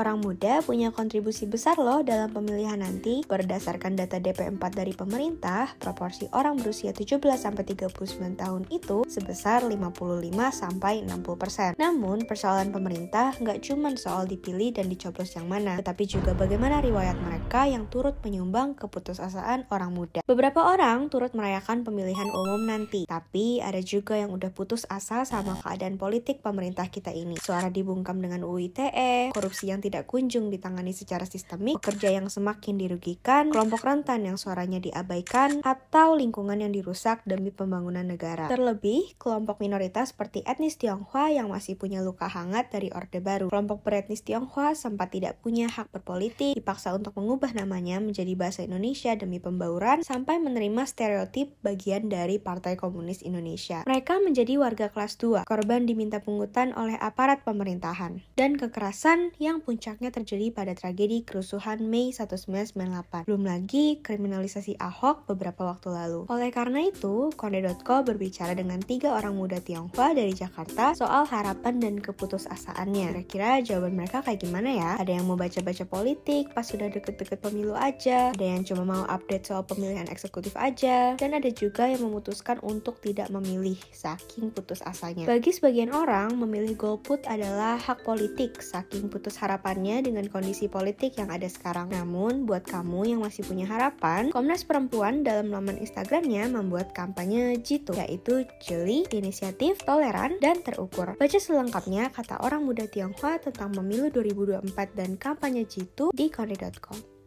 Orang muda punya kontribusi besar loh dalam pemilihan nanti. Berdasarkan data DP4 dari pemerintah, proporsi orang berusia 17-39 tahun itu sebesar 55-60%. Namun, persoalan pemerintah nggak cuma soal dipilih dan dicoblos yang mana, tetapi juga bagaimana riwayat mereka yang turut menyumbang keputusasaan orang muda. Beberapa orang turut merayakan pemilihan umum nanti, tapi ada juga yang udah putus asa sama keadaan politik pemerintah kita ini. Suara dibungkam dengan UITE, korupsi yang tidak tidak kunjung ditangani secara sistemik, pekerja yang semakin dirugikan, kelompok rentan yang suaranya diabaikan, atau lingkungan yang dirusak demi pembangunan negara. Terlebih, kelompok minoritas seperti etnis Tionghoa yang masih punya luka hangat dari Orde Baru. Kelompok beretnis Tionghoa sempat tidak punya hak berpolitik, dipaksa untuk mengubah namanya menjadi bahasa Indonesia demi pembauran, sampai menerima stereotip bagian dari Partai Komunis Indonesia. Mereka menjadi warga kelas 2, korban diminta pungutan oleh aparat pemerintahan, dan kekerasan yang punya puncaknya terjadi pada tragedi kerusuhan Mei 1998. Belum lagi kriminalisasi Ahok beberapa waktu lalu. Oleh karena itu, Konde.co berbicara dengan tiga orang muda Tionghoa dari Jakarta soal harapan dan keputusasaannya. Kira-kira jawaban mereka kayak gimana ya? Ada yang mau baca-baca politik pas sudah deket-deket pemilu aja, ada yang cuma mau update soal pemilihan eksekutif aja, dan ada juga yang memutuskan untuk tidak memilih saking putus asanya. Bagi sebagian orang, memilih golput adalah hak politik saking putus harapan harapannya dengan kondisi politik yang ada sekarang. Namun, buat kamu yang masih punya harapan, Komnas Perempuan dalam laman Instagramnya membuat kampanye JITU, yaitu jeli, inisiatif, toleran, dan terukur. Baca selengkapnya kata orang muda Tionghoa tentang pemilu 2024 dan kampanye JITU di kore.com.